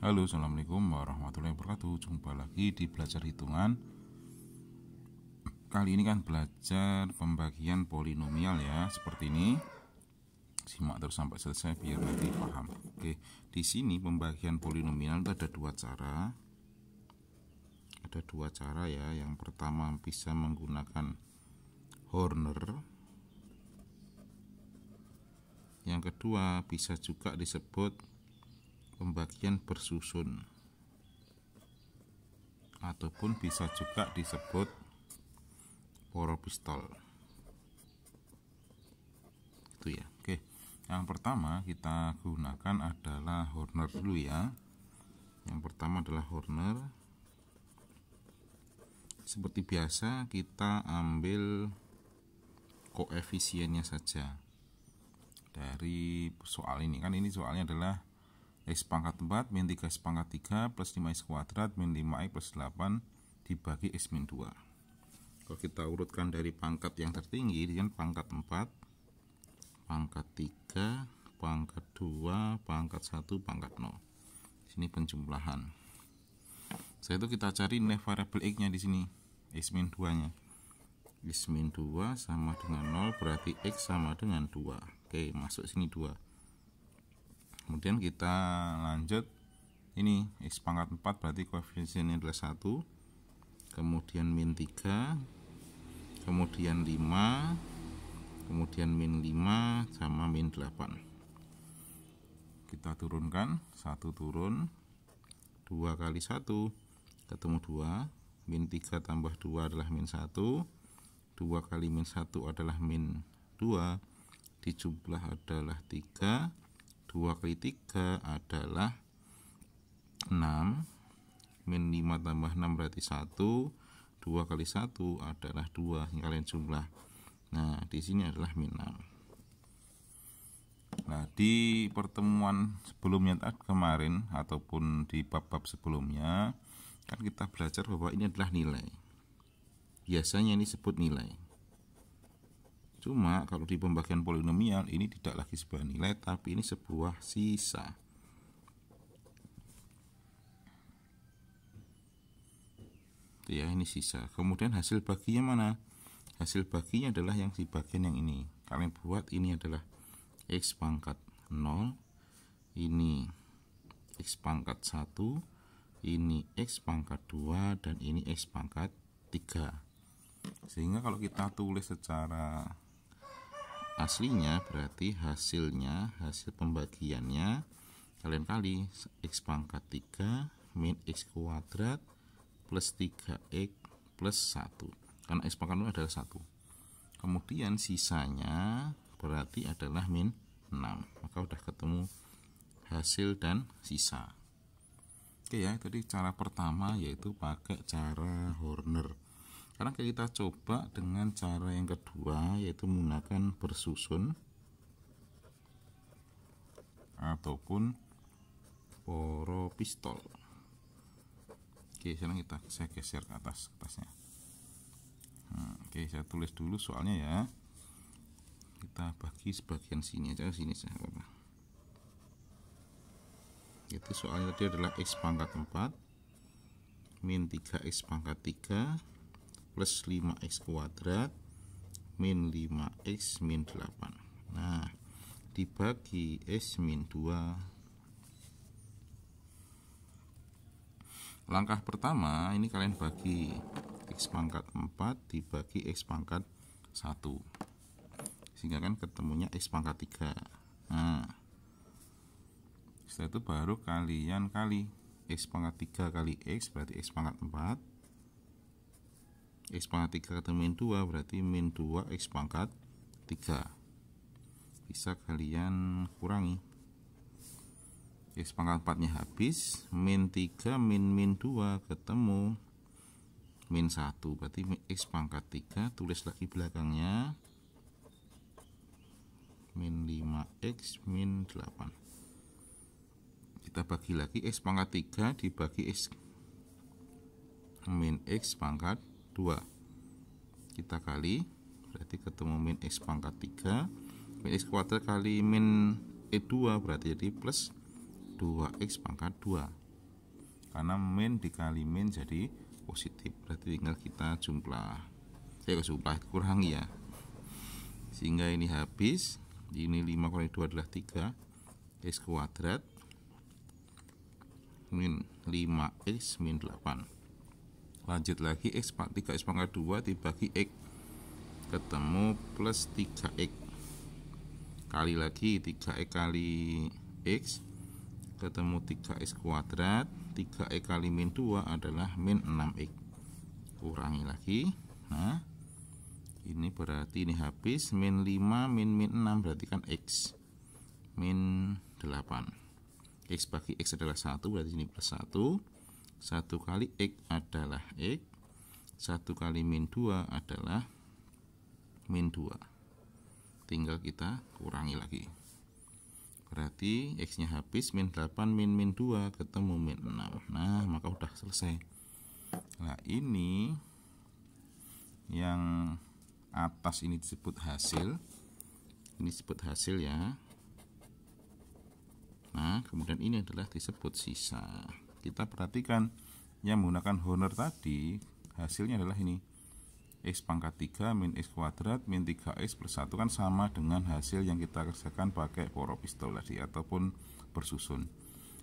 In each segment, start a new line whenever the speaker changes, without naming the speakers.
Halo, Assalamualaikum warahmatullahi wabarakatuh Jumpa lagi di Belajar Hitungan Kali ini kan belajar pembagian polinomial ya Seperti ini Simak terus sampai selesai biar nanti paham Oke, di sini pembagian polinomial itu ada dua cara Ada dua cara ya Yang pertama bisa menggunakan Horner Yang kedua bisa juga disebut pembagian bersusun ataupun bisa juga disebut boro pistol itu ya oke yang pertama kita gunakan adalah Horner dulu ya yang pertama adalah Horner seperti biasa kita ambil koefisiennya saja dari soal ini kan ini soalnya adalah X pangkat 4 min 3 X pangkat 3 plus 5 X kuadrat min 5 X plus 8 dibagi X min 2 kalau kita urutkan dari pangkat yang tertinggi dengan pangkat 4 pangkat 3 pangkat 2 pangkat 1 pangkat 0 sini penjumlahan saya itu kita cari nilai variabel X nya di sini X min 2 nya X min 2 sama dengan 0 berarti X sama dengan 2 Oke masuk sini 2 kemudian kita lanjut ini X pangkat 4 berarti koefisiennya adalah 1 kemudian min 3 kemudian 5 kemudian min 5 sama min 8 kita turunkan 1 turun 2 kali 1 ketemu 2 min 3 tambah 2 adalah min 1 2 kali min 1 adalah min 2 dijumlah adalah 3 2 kali 3 adalah 6 min 5 tambah 6 berarti 1 2 kali 1 adalah 2 ini kalian jumlah nah di sini adalah min 6 nah di pertemuan sebelumnya kemarin ataupun di bab-bab sebelumnya kan kita belajar bahwa ini adalah nilai biasanya ini disebut nilai Cuma kalau di pembagian polinomial ini tidak lagi sebuah nilai tapi ini sebuah sisa. Ya, ini sisa. Kemudian hasil baginya mana? Hasil baginya adalah yang di bagian yang ini. Kami buat ini adalah x pangkat 0, ini x pangkat 1, ini x pangkat 2 dan ini x pangkat 3. Sehingga kalau kita tulis secara aslinya berarti hasilnya hasil pembagiannya kalian kali x pangkat 3 min x kuadrat plus 3x plus 1 karena x pangkat itu adalah 1 kemudian sisanya berarti adalah min 6 maka udah ketemu hasil dan sisa oke ya tadi cara pertama yaitu pakai cara Horner sekarang kita coba dengan cara yang kedua yaitu menggunakan bersusun ataupun poro pistol oke sekarang kita saya geser ke atas atasnya nah, oke saya tulis dulu soalnya ya kita bagi sebagian sini aja sini saya apa itu soalnya tadi adalah x pangkat 4 min 3x pangkat 3 plus 5x kuadrat min 5x min 8 nah dibagi x min 2 langkah pertama ini kalian bagi x pangkat 4 dibagi x pangkat 1 sehingga kan ketemunya x pangkat 3 nah setelah itu baru kalian kali x pangkat 3 kali x berarti x pangkat 4 X pangkat 3 ketemu min 2 berarti min 2 X pangkat 3 bisa kalian kurangi X pangkat 4 nya habis min 3 min min 2 ketemu min 1 berarti X pangkat 3 tulis lagi belakangnya min 5X min 8 kita bagi lagi X pangkat 3 dibagi X min X pangkat 2 kita kali berarti ketemu min X pangkat 3 min X kuadrat kali min E2 berarti jadi plus 2X pangkat 2 karena min dikali min jadi positif berarti tinggal kita jumlah saya kasih jumlah kurang ya sehingga ini habis ini 5 kali 2 adalah 3 X kuadrat min 5X min 8 lanjut lagi X 3 X pangkat 2 dibagi X ketemu plus 3X kali lagi 3X kali X ketemu 3X kuadrat 3X kali min 2 adalah min 6X kurangi lagi nah ini berarti ini habis min 5 min min 6 berarti kan X min 8 X bagi X adalah 1 berarti ini plus 1 1 kali X adalah X 1 kali min 2 adalah min 2 tinggal kita kurangi lagi berarti X nya habis min 8 min min 2 ketemu min 6 nah maka udah selesai nah ini yang atas ini disebut hasil ini disebut hasil ya nah kemudian ini adalah disebut sisa kita perhatikan yang menggunakan honor tadi hasilnya adalah ini X pangkat 3 min X kuadrat min 3X plus 1 kan sama dengan hasil yang kita kerjakan pakai poro pistol tadi ataupun bersusun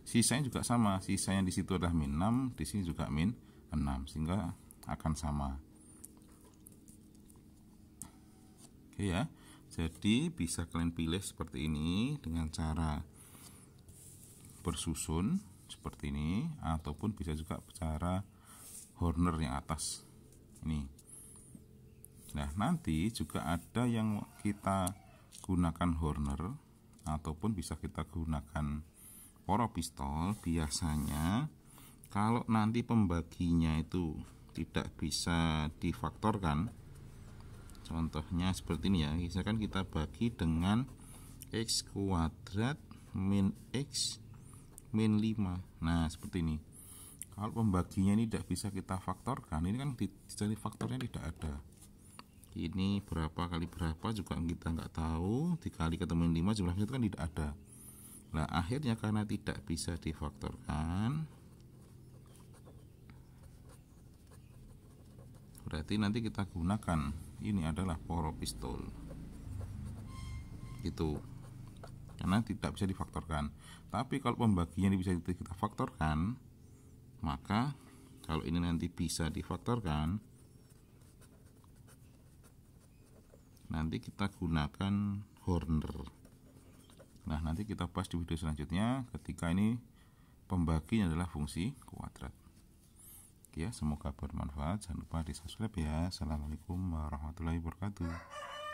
sisanya juga sama sisanya di situ adalah min 6 di sini juga min 6 sehingga akan sama oke ya jadi bisa kalian pilih seperti ini dengan cara bersusun seperti ini ataupun bisa juga cara Horner yang atas ini nah nanti juga ada yang kita gunakan Horner ataupun bisa kita gunakan poro pistol biasanya kalau nanti pembaginya itu tidak bisa difaktorkan contohnya seperti ini ya misalkan kita bagi dengan x kuadrat min x min 5 nah seperti ini kalau pembaginya ini tidak bisa kita faktorkan ini kan jadi faktornya tidak ada ini berapa kali berapa juga kita nggak tahu dikali ketemu 5 jumlahnya itu kan tidak ada nah akhirnya karena tidak bisa difaktorkan berarti nanti kita gunakan ini adalah poro pistol Itu karena tidak bisa difaktorkan tapi kalau pembagian bisa kita faktorkan maka kalau ini nanti bisa difaktorkan nanti kita gunakan Horner nah nanti kita pas di video selanjutnya ketika ini pembaginya adalah fungsi kuadrat ya semoga bermanfaat jangan lupa di subscribe ya assalamualaikum warahmatullahi wabarakatuh